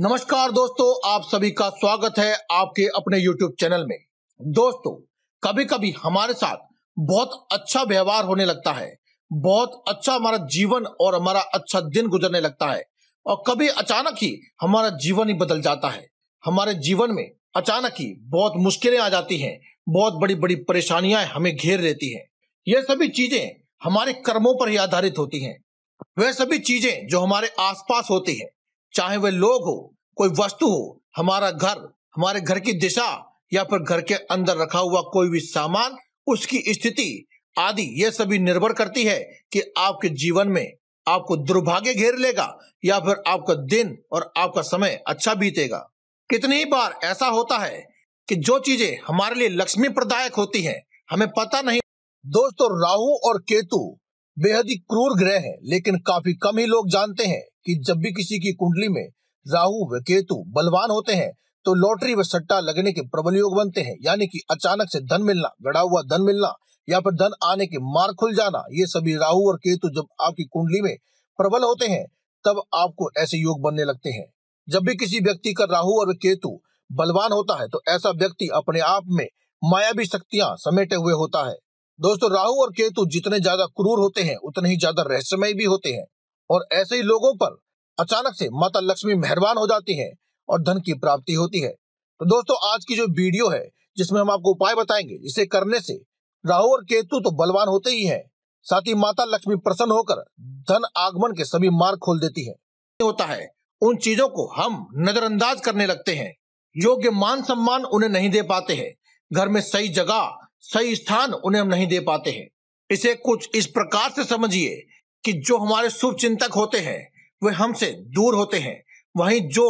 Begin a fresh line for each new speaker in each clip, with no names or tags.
नमस्कार दोस्तों आप सभी का स्वागत है आपके अपने YouTube चैनल में दोस्तों कभी कभी हमारे साथ बहुत अच्छा व्यवहार होने लगता है बहुत अच्छा हमारा जीवन और हमारा अच्छा दिन गुजरने लगता है और कभी अचानक ही हमारा जीवन ही बदल जाता है हमारे जीवन में अचानक ही बहुत मुश्किलें आ जाती हैं बहुत बड़ी बड़ी परेशानियां हमें घेर लेती हैं ये सभी चीजें हमारे कर्मों पर ही आधारित होती हैं वह सभी चीजें जो हमारे आसपास होती हैं चाहे वे लोग हो कोई वस्तु हो हमारा घर हमारे घर की दिशा या फिर घर के अंदर रखा हुआ कोई भी सामान उसकी स्थिति आदि ये सभी निर्भर करती है कि आपके जीवन में आपको दुर्भाग्य घेर लेगा या फिर आपका दिन और आपका समय अच्छा बीतेगा कितनी बार ऐसा होता है कि जो चीजें हमारे लिए लक्ष्मी प्रदायक होती हैं हमें पता नहीं दोस्तों राहु और केतु बेहद ही क्रूर ग्रह हैं लेकिन काफी कम ही लोग जानते हैं कि जब भी किसी की कुंडली में राहु व केतु बलवान होते हैं तो लॉटरी व सट्टा लगने के प्रबल योग बनते हैं यानी कि अचानक से धन मिलना गड़ा हुआ धन मिलना या फिर धन आने के मार्ग खुल जाना ये सभी राहु और केतु जब आपकी कुंडली में प्रबल होते हैं तब आपको ऐसे योग बनने लगते हैं जब भी किसी व्यक्ति का राहु और केतु बलवान होता है तो ऐसा व्यक्ति अपने आप में मायावी शक्तियां समेटे हुए होता है दोस्तों राहु और केतु जितने ज्यादा क्रूर होते हैं उतने ही ज्यादा रहस्यमय भी होते हैं और ऐसे ही लोगों पर अचानक से माता लक्ष्मी मेहरबान हो जाती है और धन की प्राप्ति होती है तो दोस्तों आज की जो वीडियो है जिसमें हम आपको उपाय बताएंगे इसे करने से राहु और केतु तो बलवान होते ही हैं साथ ही माता लक्ष्मी प्रसन्न होकर धन आगमन के सभी मार्ग खोल देती है होता है उन चीजों को हम नजरअंदाज करने लगते हैं योग्य मान सम्मान उन्हें नहीं दे पाते हैं घर में सही जगह सही स्थान उन्हें हम नहीं दे पाते हैं इसे कुछ इस प्रकार से समझिए कि जो हमारे शुभ चिंतक होते हैं वे हमसे दूर होते हैं वहीं जो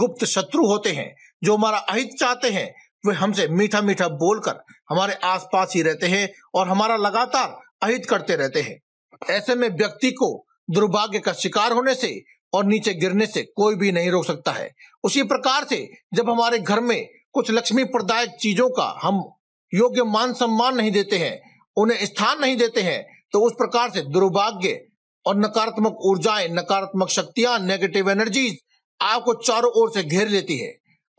गुप्त शत्रु होते हैं जो हमारा अहित चाहते हैं वे हमसे मीठा मीठा बोलकर हमारे आसपास ही रहते हैं और हमारा लगातार अहित करते रहते हैं ऐसे में व्यक्ति को दुर्भाग्य का शिकार होने से और नीचे गिरने से कोई भी नहीं रोक सकता है उसी प्रकार से जब हमारे घर में कुछ लक्ष्मी प्रदायक चीजों का हम योग्य मान सम्मान नहीं देते हैं उन्हें स्थान नहीं देते हैं तो उस प्रकार से दुर्भाग्य और नकारात्मक ऊर्जाएं नकारात्मक शक्तियां नेगेटिव एनर्जीज आपको चारों ओर से घेर लेती है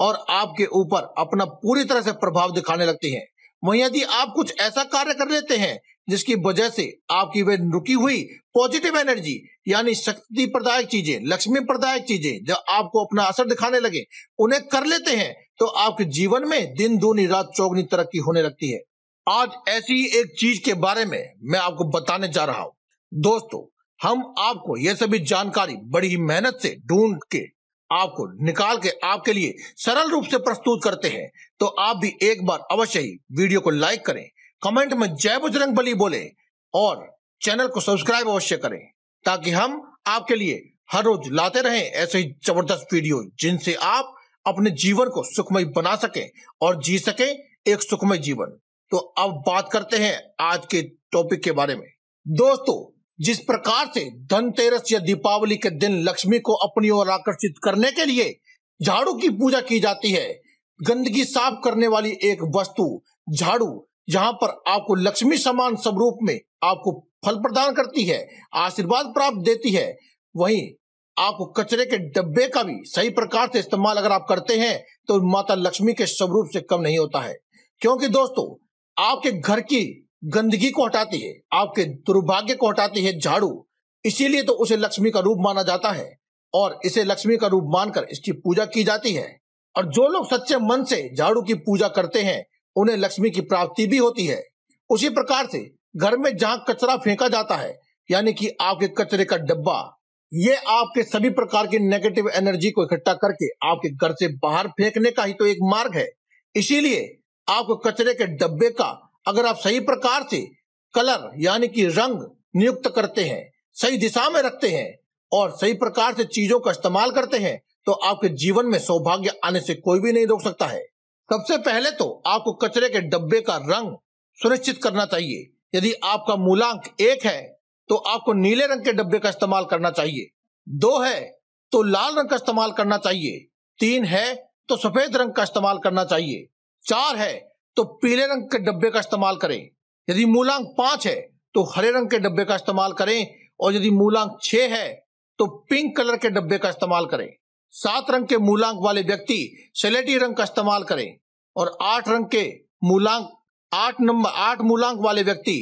और आपके ऊपर अपना पूरी तरह से प्रभाव दिखाने लगती है वहीं यदि आप कुछ ऐसा कार्य कर लेते हैं जिसकी वजह से आपकी वे रुकी हुई पॉजिटिव एनर्जी यानी शक्ति प्रदायक चीजें लक्ष्मी प्रदायक चीजें जब आपको अपना असर दिखाने लगे उन्हें कर लेते हैं तो आपके जीवन में दिन दूनी रात चौगनी तरक्की होने लगती है आज ऐसी एक चीज के बारे में मैं आपको बताने जा रहा हूं दोस्तों हम आपको ये सभी जानकारी बड़ी मेहनत से ढूंढ के आपको निकाल के आपके लिए सरल रूप से प्रस्तुत करते हैं तो आप भी एक बार अवश्य ही वीडियो को लाइक करें कमेंट में जय बजरंग बली बोले और चैनल को सब्सक्राइब अवश्य करें ताकि हम आपके लिए हर रोज लाते रहें ऐसे ही जबरदस्त वीडियो जिनसे आप अपने जीवन को सुखमय बना सकें और जी सकें एक सुखमय जीवन तो अब बात करते हैं आज के टॉपिक के बारे में दोस्तों जिस प्रकार से धनतेरस या दीपावली के दिन लक्ष्मी को अपनी ओर आकर्षित करने के लिए झाड़ू की पूजा की जाती है गंदगी साफ करने वाली एक वस्तु झाड़ू जहाँ पर आपको लक्ष्मी समान स्वरूप में आपको फल प्रदान करती है आशीर्वाद प्राप्त देती है वहीं आपको कचरे के डब्बे का भी सही प्रकार से इस्तेमाल अगर आप करते हैं तो माता लक्ष्मी के स्वरूप से कम नहीं होता है क्योंकि दोस्तों आपके घर की गंदगी को हटाती है आपके दुर्भाग्य को हटाती है झाड़ू इसीलिए तो उसे लक्ष्मी का रूप माना जाता है और इसे लक्ष्मी का रूप मानकर इसकी पूजा की जाती है और जो लोग सच्चे मन से झाड़ू की पूजा करते हैं उन्हें लक्ष्मी की प्राप्ति भी होती है उसी प्रकार से घर में जहां कचरा फेंका जाता है यानी कि आपके कचरे का डब्बा ये आपके सभी प्रकार की नेगेटिव एनर्जी को इकट्ठा करके आपके घर से बाहर फेंकने का ही तो एक मार्ग है इसीलिए आपको कचरे के डब्बे का अगर आप सही प्रकार से कलर यानी कि रंग नियुक्त करते हैं सही दिशा में रखते हैं और सही प्रकार से चीजों का इस्तेमाल करते हैं तो आपके जीवन में सौभाग्य आने से कोई भी नहीं रोक सकता है सबसे पहले तो आपको कचरे के डब्बे का रंग सुनिश्चित करना चाहिए यदि आपका मूलांक एक है तो आपको नीले रंग के डब्बे का इस्तेमाल करना चाहिए दो है तो लाल रंग का इस्तेमाल करना चाहिए तीन है तो सफेद रंग का इस्तेमाल करना चाहिए चार है तो पीले रंग के डब्बे का इस्तेमाल करें यदि मूलांक पांच है तो हरे रंग के डब्बे का इस्तेमाल करें और यदि मूलांक छह है तो पिंक कलर के डब्बे का इस्तेमाल करें सात रंग के मूलांक वाले व्यक्ति सेलेटी रंग का इस्तेमाल करें और आठ रंग के मूलांक आठ नंबर आठ मूलांक वाले व्यक्ति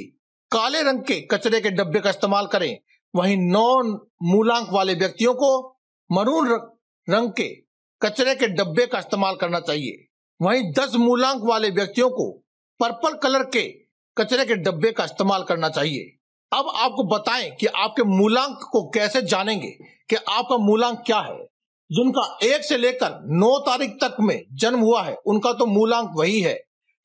काले रंग के कचरे के डब्बे का इस्तेमाल करें वहीं नौ मूलांक वाले व्यक्तियों को मरून रंग के कचरे के डब्बे का इस्तेमाल करना चाहिए वहीं 10 मूलांक वाले व्यक्तियों को पर्पल कलर के कचरे के डब्बे का इस्तेमाल करना चाहिए अब आपको बताएं कि आपके मूलांक को कैसे जानेंगे कि आपका मूलांक क्या है जिनका एक से लेकर नौ तारीख तक में जन्म हुआ है उनका तो मूलांक वही है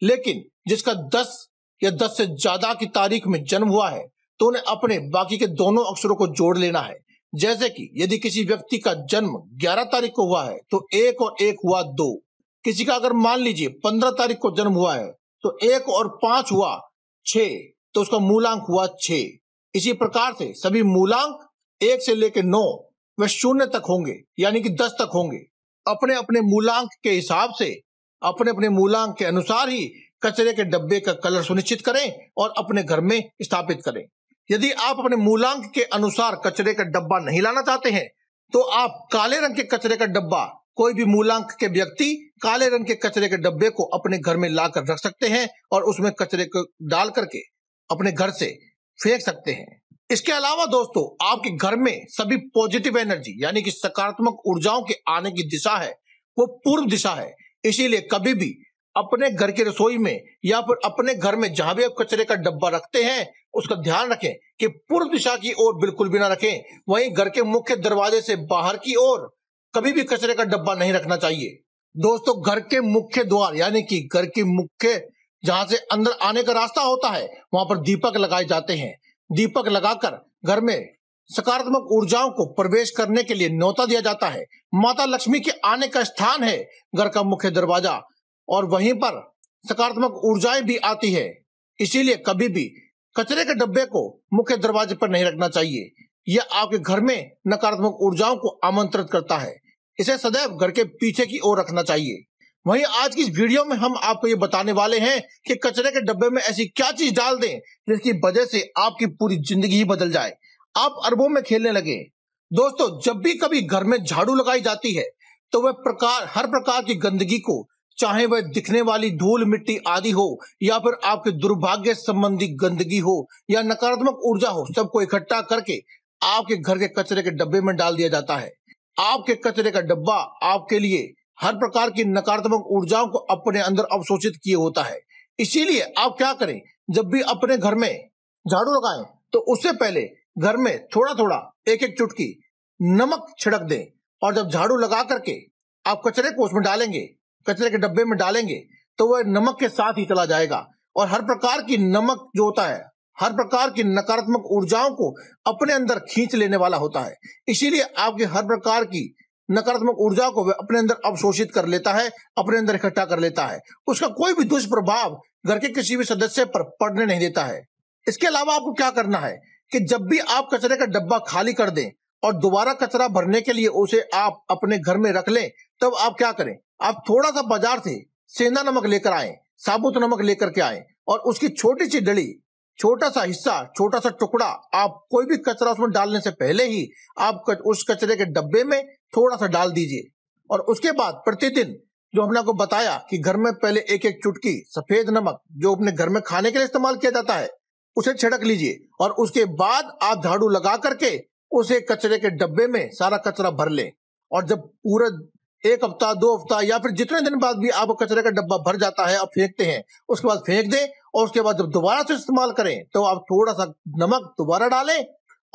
लेकिन जिसका दस या दस से ज्यादा की तारीख में जन्म हुआ है तो उन्हें अपने बाकी के दोनों अक्षरों को जोड़ लेना है जैसे कि यदि किसी व्यक्ति का जन्म 11 तारीख को हुआ है तो एक और एक हुआ दो किसी का अगर मान लीजिए पंद्रह तारीख को जन्म हुआ है तो एक और पांच हुआ छ तो उसका मूलांक हुआ छ इसी प्रकार से सभी मूलांक एक से लेकर नौ वे शून्य तक होंगे यानी कि दस तक होंगे अपने अपने मूलांक के हिसाब से अपने अपने मूलांक के अनुसार ही कचरे के डब्बे का कलर सुनिश्चित करें और अपने घर में स्थापित करें यदि आप अपने मूलांक के अनुसार कचरे का डब्बा नहीं लाना चाहते हैं तो आप काले रंग के कचरे का डब्बा कोई भी मूलांक के व्यक्ति काले रंग के कचरे के डब्बे को अपने घर में ला रख सकते हैं और उसमें कचरे को डाल करके अपने घर से फेंक सकते हैं इसके अलावा दोस्तों आपके घर में सभी पॉजिटिव एनर्जी यानी कि सकारात्मक ऊर्जाओं के आने की दिशा है वो पूर्व दिशा है इसीलिए कभी भी अपने घर की रसोई में या फिर अपने घर में जहां भी आप कचरे का डब्बा रखते हैं उसका ध्यान रखें कि पूर्व दिशा की ओर बिल्कुल भी ना रखें वहीं घर के मुख्य दरवाजे से बाहर की ओर कभी भी कचरे का डब्बा नहीं रखना चाहिए हम्म। दोस्तों घर के मुख्य द्वार यानी कि घर के मुख्य जहां से अंदर आने का रास्ता होता है वहां पर दीपक लगाए जाते हैं दीपक लगाकर घर में सकारात्मक ऊर्जाओं को प्रवेश करने के लिए न्योता दिया जाता है माता लक्ष्मी के आने का स्थान है घर का मुख्य दरवाजा और वहीं पर सकारात्मक ऊर्जाएं भी आती है इसीलिए कभी भी कचरे के डब्बे को मुख्य दरवाजे पर नहीं रखना चाहिए यह आपके घर में नकारात्मक ऊर्जाओं को आमंत्रित करता है इसे सदैव घर के पीछे की ओर रखना चाहिए वहीं आज की इस वीडियो में हम आपको ये बताने वाले हैं कि कचरे के डब्बे में ऐसी क्या चीज डाल दें जिसकी वजह से आपकी पूरी जिंदगी ही बदल जाए आप अरबों में खेलने लगे दोस्तों जब भी कभी घर में झाड़ू लगाई जाती है तो वह प्रकार हर प्रकार की गंदगी को चाहे वह दिखने वाली धूल मिट्टी आदि हो या फिर आपके दुर्भाग्य संबंधी गंदगी हो या नकारात्मक ऊर्जा हो सबको इकट्ठा करके आपके घर के कचरे के डब्बे में डाल दिया जाता है आपके कचरे का डब्बा आपके लिए हर प्रकार की नकारात्मक ऊर्जाओं को अपने अंदर अवशोषित किए होता है इसीलिए आप क्या करें जब भी अपने घर में झाड़ू लगाएं तो उससे पहले घर में थोड़ा थोड़ा एक एक चुटकी नमक छिड़क दें और जब झाड़ू लगा करके आप कचरे को उसमें डालेंगे कचरे के डब्बे में डालेंगे तो वह नमक के साथ ही चला जाएगा और हर प्रकार की नमक जो होता है हर प्रकार की नकारात्मक ऊर्जाओं को अपने अंदर खींच लेने वाला होता है इसीलिए आपकी हर प्रकार की नकारात्मक ऊर्जा को वह अपने अंदर अवशोषित कर लेता है अपने अंदर इकट्ठा कर लेता है उसका कोई भी दुष्प्रभाव घर के किसी भी सदस्य पर पड़ने नहीं देता है इसके अलावा आपको क्या करना है कि जब भी आप कचरे का डब्बा खाली कर दें और दोबारा कचरा भरने के लिए उसे आप अपने घर में रख लें तब आप क्या करें आप थोड़ा सा बाजार से सेंधा नमक लेकर आए साबुत नमक लेकर के आए और उसकी छोटी सी डली छोटा सा हिस्सा छोटा सा टुकड़ा आप कोई भी कचरा उसमें डालने से पहले ही आप कच, उस कचरे के डब्बे में थोड़ा सा डाल दीजिए और उसके बाद प्रतिदिन जो हमने आपको बताया कि घर में पहले एक एक चुटकी सफेद नमक जो अपने घर में खाने के लिए इस्तेमाल किया जाता है उसे छिड़क लीजिए और उसके बाद आप झाड़ू लगा करके उसे कचरे के डब्बे में सारा कचरा भर लें और जब पूरा एक हफ्ता दो हफ्ता या फिर जितने दिन बाद भी आप कचरे का डब्बा भर जाता है आप फेंकते हैं उसके बाद फेंक दें और उसके बाद जब दोबारा से इस्तेमाल करें तो आप थोड़ा सा नमक दोबारा डालें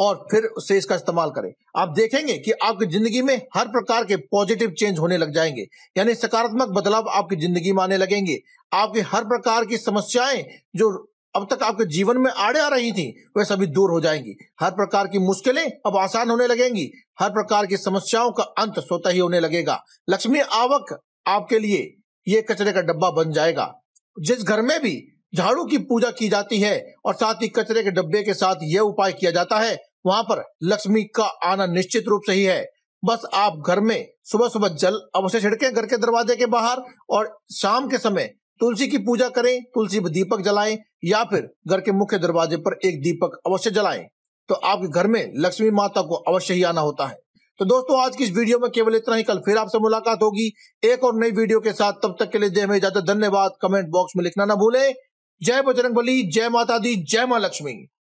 और फिर उससे इसका इस्तेमाल करें आप देखेंगे कि आपकी जिंदगी में हर प्रकार के पॉजिटिव चेंज होने लग जाएंगे यानी सकारात्मक बदलाव आपकी जिंदगी में आने लगेंगे आपके हर प्रकार की समस्याएं जो अब तक आपके जीवन में आड़े आ रही थी वह सभी दूर हो जाएंगी हर प्रकार की मुश्किलें अब आसान होने लगेंगी हर प्रकार की समस्याओं का अंत स्वतः ही होने लगेगा लक्ष्मी आवक आपके लिए ये कचरे का डब्बा बन जाएगा जिस घर में भी झाड़ू की पूजा की जाती है और साथ ही कचरे के डब्बे के साथ यह उपाय किया जाता है वहाँ पर लक्ष्मी का आना निश्चित रूप से ही है बस आप घर में सुबह सुबह जल अवश्य छिड़के घर के दरवाजे के बाहर और शाम के समय तुलसी की पूजा करें तुलसी पर दीपक जलाएं या फिर घर के मुख्य दरवाजे पर एक दीपक अवश्य जलाएं तो आपके घर में लक्ष्मी माता को अवश्य ही आना होता है तो दोस्तों आज की इस वीडियो में केवल इतना ही कल फिर आपसे मुलाकात होगी एक और नई वीडियो के साथ तब तक के लिए जय इजाजत धन्यवाद कमेंट बॉक्स में लिखना ना भूलें जय बजरंग बली जय माता दी जय मां लक्ष्मी